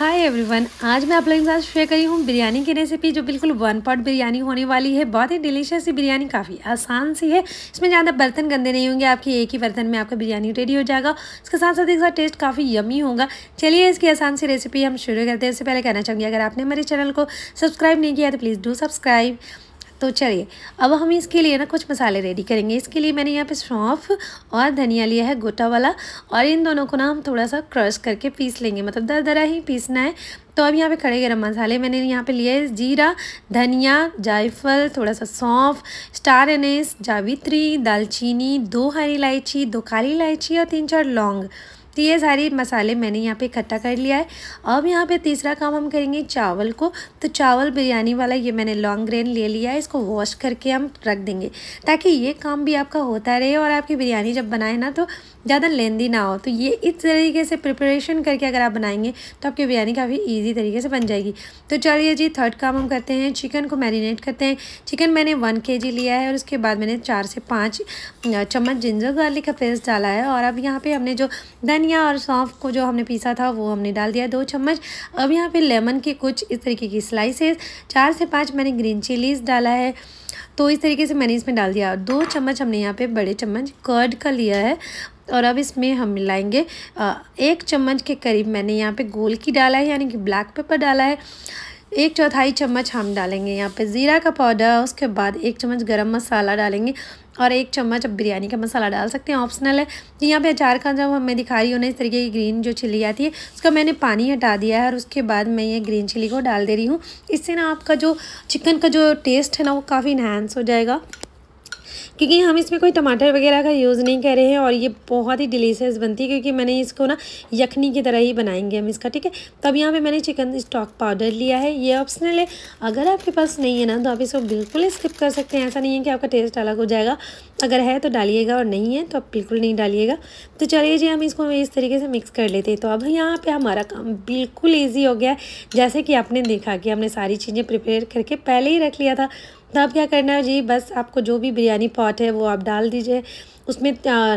hi everyone आज मैं आप लोगों के साथ शेयर करी हूँ बिरयानी की रेसिपी जो बिल्कुल वन पॉट बिरयानी होने वाली है बहुत ही डिलीशियस सी बिरयानी काफ़ी आसान सी है इसमें ज़्यादा बर्तन गंदे नहीं होंगे आपकी एक ही बर्तन में आपका बिरयानी रेडी हो जाएगा उसके साथ साथ इसका टेस्ट काफ़ी यमी होगा चलिए इसकी आसान सी रेसिपी हम शुरू करते हैं इससे पहले कहना चाहूँगी अगर आपने हमारे चैनल को सब्सक्राइब नहीं किया तो प्लीज़ डू सब्सक्राइब तो चलिए अब हम इसके लिए ना कुछ मसाले रेडी करेंगे इसके लिए मैंने यहाँ पे सौंफ और धनिया लिया है गोटा वाला और इन दोनों को ना हम थोड़ा सा क्रश करके पीस लेंगे मतलब दर दरा ही पीसना है तो अब यहाँ पे खड़े गरम मसाले मैंने यहाँ पे लिए जीरा धनिया जायफल थोड़ा सा सौंफ स्टार एनेस जावित्री दालचीनी दो हरी इलायची दो काली इलायची और तीन चार लौंग तो ये सारी मसाले मैंने यहाँ पे इकट्ठा कर लिया है अब यहाँ पे तीसरा काम हम करेंगे चावल को तो चावल बिरयानी वाला ये मैंने लॉन्ग ग्रेन ले लिया है इसको वॉश करके हम रख देंगे ताकि ये काम भी आपका होता रहे और आपकी बिरयानी जब बनाए ना तो ज़्यादा लेंदी ना हो तो ये इस तरीके से प्रिपरेशन करके अगर आप बनाएंगे तो आपकी बिरयानी काफ़ी ईजी तरीके से बन जाएगी तो चलिए जी थर्ड काम हम करते हैं चिकन को मैरिनेट करते हैं चिकन मैंने वन के लिया है और उसके बाद मैंने चार से पाँच चम्मच जिंजर गार्लिक का पेस्ट डाला है और अब यहाँ पर हमने जो धनिया धनिया और सौंफ को जो हमने पीसा था वो हमने डाल दिया दो चम्मच अब यहाँ पे लेमन के कुछ इस तरीके की स्लाइसेस चार से पाँच मैंने ग्रीन चिलीज़ डाला है तो इस तरीके से मैंने इसमें डाल दिया और दो चम्मच हमने यहाँ पे बड़े चम्मच कर्ड का लिया है और अब इसमें हम मिलाएंगे एक चम्मच के करीब मैंने यहाँ पे गोल की डाला है यानी कि ब्लैक पेपर डाला है एक चौथाई चम्मच हम डालेंगे यहाँ पे ज़ीरा का पाउडर उसके बाद एक चम्मच गरम मसाला डालेंगे और एक चम्मच बिरयानी का मसाला डाल सकते हैं ऑप्शनल है जी यहाँ पे अचार का जब मैं दिखा रही हूँ ना इस तरीके की ग्रीन जो चिली आती है उसका मैंने पानी हटा दिया है और उसके बाद मैं ये ग्रीन चिली को डाल दे रही हूँ इससे ना आपका जो चिकन का जो टेस्ट है ना वो काफ़ी इन्हांस हो जाएगा क्योंकि हम इसमें कोई टमाटर वगैरह का यूज़ नहीं कर रहे हैं और ये बहुत ही डिलीशियस बनती है क्योंकि मैंने इसको ना यखनी की तरह ही बनाएंगे हम इसका ठीक है तो अब यहाँ पर मैंने चिकन स्टॉक पाउडर लिया है ये ऑप्शनल है अगर आपके पास नहीं है ना तो आप इसको बिल्कुल स्किप कर सकते हैं ऐसा नहीं है कि आपका टेस्ट अलग हो जाएगा अगर है तो डालिएगा और नहीं है तो आप बिल्कुल नहीं डालिएगा तो चलिए जी हम इसको इस तरीके से मिक्स कर लेते हैं तो अब यहाँ पे हमारा काम बिल्कुल ईजी हो गया है जैसे कि आपने देखा कि हमने सारी चीज़ें प्रिपेयर करके पहले ही रख लिया था तो आप क्या करना है जी बस आपको जो भी बिरयानी पॉट है वो आप डाल दीजिए उसमें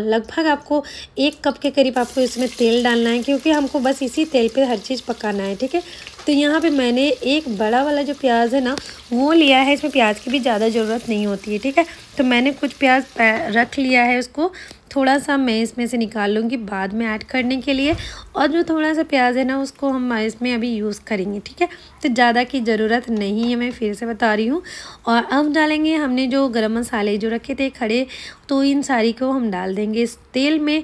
लगभग आपको एक कप के करीब आपको इसमें तेल डालना है क्योंकि हमको बस इसी तेल पे हर चीज़ पकाना है ठीक है तो यहाँ पे मैंने एक बड़ा वाला जो प्याज है ना वो लिया है इसमें प्याज की भी ज़्यादा ज़रूरत नहीं होती है ठीक है तो मैंने कुछ प्याज रख लिया है उसको थोड़ा सा मैं इसमें से निकाल लूँगी बाद में ऐड करने के लिए और जो थोड़ा सा प्याज है ना उसको हम इसमें अभी यूज़ करेंगे ठीक है तो ज़्यादा की ज़रूरत नहीं है मैं फिर से बता रही हूँ और अब डालेंगे हमने जो गर्म मसाले जो रखे थे खड़े तो इन सारी को हम डाल देंगे इस तेल में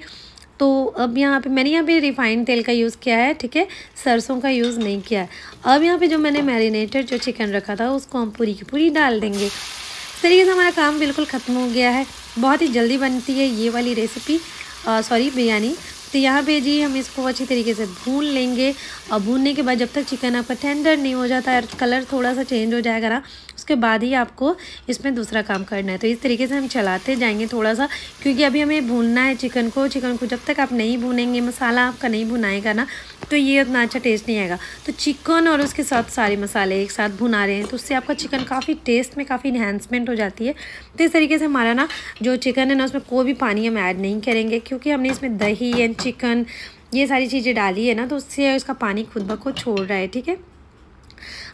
तो अब यहाँ पे मैंने यहाँ पे रिफाइंड तेल का यूज़ किया है ठीक है सरसों का यूज़ नहीं किया है अब यहाँ पे जो मैंने मैरिनेटेड जो चिकन रखा था उसको हम पूरी की पूरी डाल देंगे इस तरीके से हमारा काम बिल्कुल ख़त्म हो गया है बहुत ही जल्दी बनती है ये वाली रेसिपी सॉरी बिरयानी तो यहाँ पे जी हम इसको अच्छी तरीके से भून लेंगे और भूनने के बाद जब तक चिकन आपका टेंडर नहीं हो जाता है कलर थोड़ा सा चेंज हो जाएगा ना उसके बाद ही आपको इसमें दूसरा काम करना है तो इस तरीके से हम चलाते जाएंगे थोड़ा सा क्योंकि अभी हमें भूनना है चिकन को चिकन को जब तक आप नहीं भूनेंगे मसाला आपका नहीं भुनाएगा ना तो ये उतना अच्छा टेस्ट नहीं आएगा तो चिकन और उसके साथ सारे मसाले एक साथ भुना रहे हैं तो उससे आपका चिकन काफ़ी टेस्ट में काफ़ी इन्हेंसमेंट हो जाती है तो इस तरीके से हमारा ना जो चिकन है ना उसमें कोई भी पानी हम ऐड नहीं करेंगे क्योंकि हमने इसमें दही एंड चिकन ये सारी चीज़ें डाली है ना तो उससे उसका पानी खुद ब खुद छोड़ रहा है ठीक है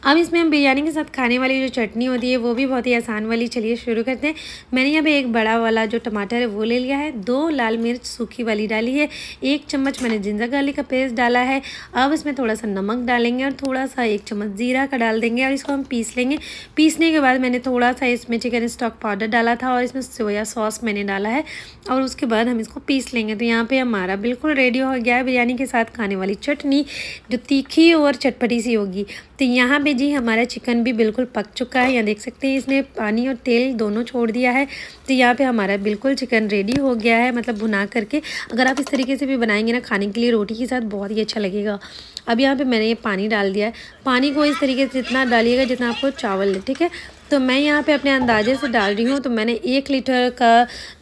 अब इसमें हम बिरयानी के साथ खाने वाली जो चटनी होती है वो भी बहुत ही आसान वाली चलिए शुरू करते हैं मैंने यहाँ पे एक बड़ा वाला जो टमाटर है वो ले लिया है दो लाल मिर्च सूखी वाली डाली है एक चम्मच मैंने जिंजर गार्लिक का पेस्ट डाला है अब इसमें थोड़ा सा नमक डालेंगे और थोड़ा सा एक चम्मच ज़ीरा का डाल देंगे और इसको हम पीस लेंगे पीसने के बाद मैंने थोड़ा सा इसमें चिकन स्टॉक पाउडर डाला था और इसमें सोया सॉस मैंने डाला है और उसके बाद हम इसको पीस लेंगे तो यहाँ पर हमारा बिल्कुल रेडी हो गया है बिरयानी के साथ खाने वाली चटनी जो तीखी और चटपटी सी होगी तो यहाँ पर जी हमारा चिकन भी बिल्कुल पक चुका है यहाँ देख सकते हैं इसने पानी और तेल दोनों छोड़ दिया है तो यहाँ पे हमारा बिल्कुल चिकन रेडी हो गया है मतलब भुना करके अगर आप इस तरीके से भी बनाएंगे ना खाने के लिए रोटी के साथ बहुत ही अच्छा लगेगा अब यहाँ पर मैंने ये पानी डाल दिया है पानी को इस तरीके से जितना डालिएगा जितना आपको चावल ठीक है तो मैं यहाँ पे अपने अंदाजे से डाल रही हूँ तो मैंने एक लीटर का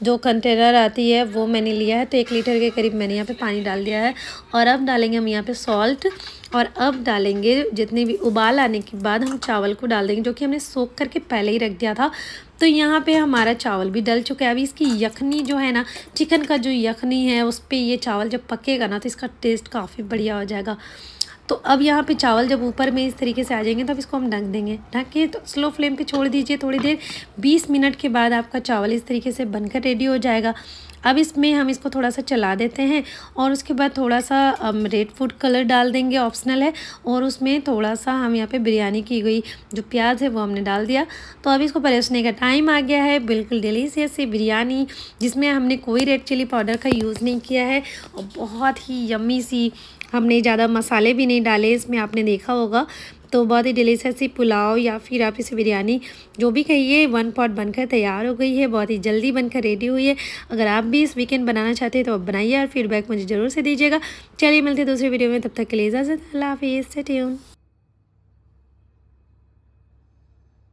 जो कंटेनर आती है वो मैंने लिया है तो एक लीटर के करीब मैंने यहाँ पे पानी डाल दिया है और अब डालेंगे हम यहाँ पे सॉल्ट और अब डालेंगे जितने भी उबाल आने के बाद हम चावल को डाल देंगे जो कि हमने सोख करके पहले ही रख दिया था तो यहाँ पे हमारा चावल भी डल चुका है अभी इसकी यखनी जो है ना चिकन का जो यखनी है उस पर ये चावल जब पकेगा ना तो इसका टेस्ट काफ़ी बढ़िया हो जाएगा तो अब यहाँ पे चावल जब ऊपर में इस तरीके से आ जाएंगे तो अब इसको हम ढक देंगे ढक के तो स्लो फ्लेम पे छोड़ दीजिए थोड़ी देर 20 मिनट के बाद आपका चावल इस तरीके से बनकर रेडी हो जाएगा अब इसमें हम इसको थोड़ा सा चला देते हैं और उसके बाद थोड़ा सा रेड फूड कलर डाल देंगे ऑप्शनल है और उसमें थोड़ा सा हम यहाँ पे बिरयानी की गई जो प्याज है वो हमने डाल दिया तो अब इसको परोसने का टाइम आ गया है बिल्कुल डिलीशियस सी बिरयानी जिसमें हमने कोई रेड चिली पाउडर का यूज़ नहीं किया है और बहुत ही यम्मी सी हमने ज़्यादा मसाले भी नहीं डाले इसमें आपने देखा होगा तो बहुत ही डिलीशियस सी पुलाव या फिर आप इसे बिरयानी जो भी कहिए वन पॉट बनकर तैयार हो गई है बहुत ही जल्दी बनकर रेडी हुई है अगर आप भी इस वीकेंड बनाना चाहते हैं तो आप बनाइए और फीडबैक मुझे ज़रूर से दीजिएगा चलिए मिलते हैं दूसरी वीडियो में तब तक के लिए इजाज़त अल्लाह हाफिज़ से ट्यून